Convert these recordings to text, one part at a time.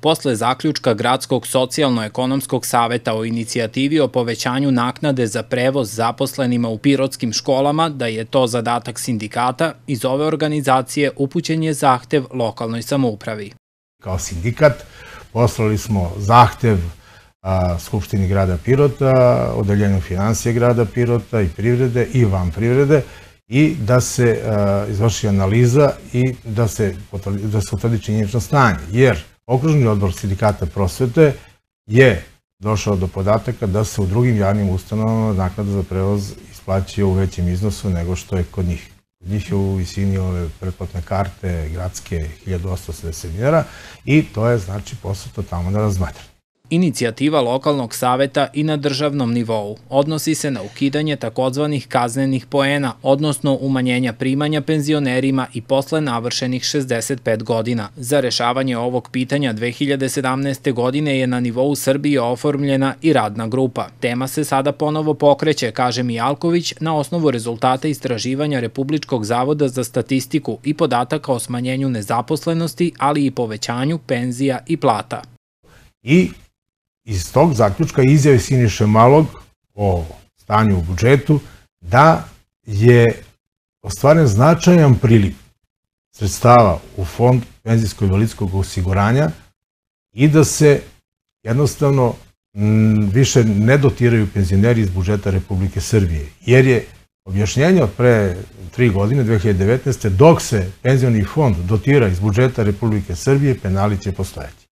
Posle zaključka Gradskog socijalno-ekonomskog saveta o inicijativi o povećanju naknade za prevoz zaposlenima u pirotskim školama, da je to zadatak sindikata, iz ove organizacije upućen je zahtev lokalnoj samoupravi. Kao sindikat poslali smo zahtev Skupštini grada Pirota, Odeljenju financije grada Pirota i privrede i van privrede i da se izvrši analiza i da se, da se utvrdi činjenično stanje. Jer Okružni odbor sindikata prosvete je došao do podataka da se u drugim javnim ustanovama naknada za prevoz isplaćuje u većem iznosu nego što je kod njih. Kod njih je u visini ove pretplatne karte gradske 1870 dinara i to je znači poslato tamo da razmatrate. Inicijativa lokalnog saveta i na državnom nivou odnosi se na ukidanje takozvanih kaznenih poena, odnosno umanjenja primanja penzionerima i posle navršenih 65 godina. Za rešavanje ovog pitanja 2017. godine je na nivou Srbije oformljena i radna grupa. Tema se sada ponovo pokreće, kaže Mijalković, na osnovu rezultata istraživanja Republičkog zavoda za statistiku i podataka o smanjenju nezaposlenosti, ali i povećanju penzija i plata. I iz tog zaključka izjave Siniše Malog o stanju u budžetu da je ostvaren značajan priliv sredstava u fond penzijsko-invalidskog osiguranja i da se jednostavno više ne dotiraju penzioneri iz budžeta Republike Srbije, jer je objašnjenje od pre tri godine, 2019. dok se penzioni fond dotira iz budžeta Republike Srbije, penali će postojati.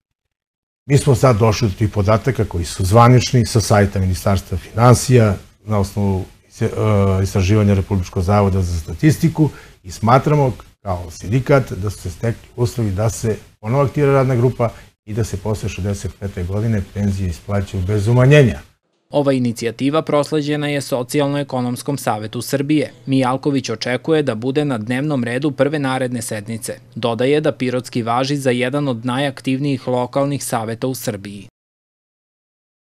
Mi smo sad došli do tih podataka koji su zvanični sa sajta Ministarstva financija na osnovu e, istraživanja Republičkog zavoda za statistiku i smatramo kao sindikat da su se stekli uslovi da se ponovo aktira radna grupa i da se posle 65. godine penzije isplaćaju bez umanjenja. Ova inicijativa prosleđena je Socijalno-ekonomskom savetu Srbije. Mijalković očekuje da bude na dnevnom redu prve naredne sednice. Dodaje da Pirotski važi za jedan od najaktivnijih lokalnih saveta u Srbiji.